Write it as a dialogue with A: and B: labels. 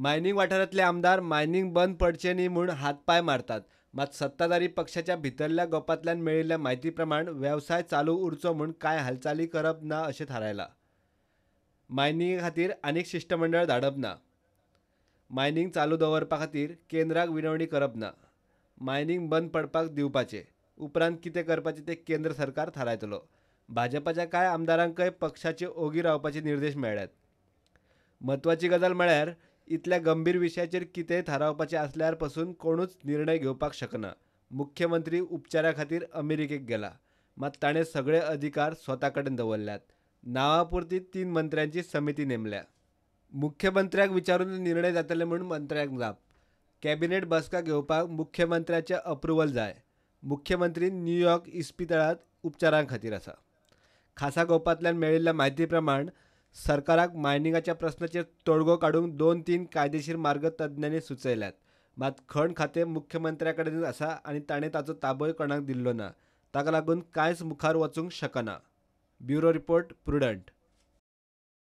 A: mining वाठारांतले आमदार mining बंद पडचे न्ही म्हूण हातपाय मारतात मात सत्ताधारी पक्षाच्या भितरल्या गोपातल्या मेळिल्ल्या माहितीप्रमाण प्रमाण चालू उरचो म्हूण कांय हालचाली करप ना अशें थारायलां मायनिंगे खातीर आनीक शिष्टमंडळ धाडप ना मायनिंग चालू दवरपा खातीर केंद्राक विनवणी करप ना मायनिंग बंद पडपाक दिवपाचे उपरांत कितें करपाचें तें केंद्र सरकार थारायतलो भाजपाच्या कांय आमदारांकय पक्षाचे ओगी रावपाचे निर्देश मेळ्ळ्यात म्हत्वाची गजाल म्हळ्यार इतल्या गंभीर विशयाचेर कितेंय थारावपाचें आसल्यार पासून कोणूच निर्णय घेवपाक शकना मुख्यमंत्री उपचारा खातीर अमेरिकेक गेला मात ताणें सगळे अधिकार स्वता कडेन दवरल्यात पुरती तीन मंत्र्यांची समिती नेमल्या मुख्यमंत्र्याक विचारून निर्णय जातले म्हूण मंत्र्यांक जाप कॅबिनेट बसका घेवपाक मुख्यमंत्र्याचे अप्रुवल जाय मुख्यमंत्री न्यूयॉर्क इस्पितळांत उपचारां खातीर आसा खासा गोपांतल्यान मेळिल्ल्या म्हायती प्रमाण सरकाराक मायनिंगाच्या प्रस्नाचेर तोडगो काढून दोन तीन कायदेशीर मार्ग तज्ञांनी सुचयल्यात मात खण खातें मुख्यमंत्र्या आसा आनी ताणें ताचो ताबोय कोणाक दिल्लो ना ताका लागून कांयच मुखार वचूंक शकना ब्युरो रिपोर्ट प्रुडंट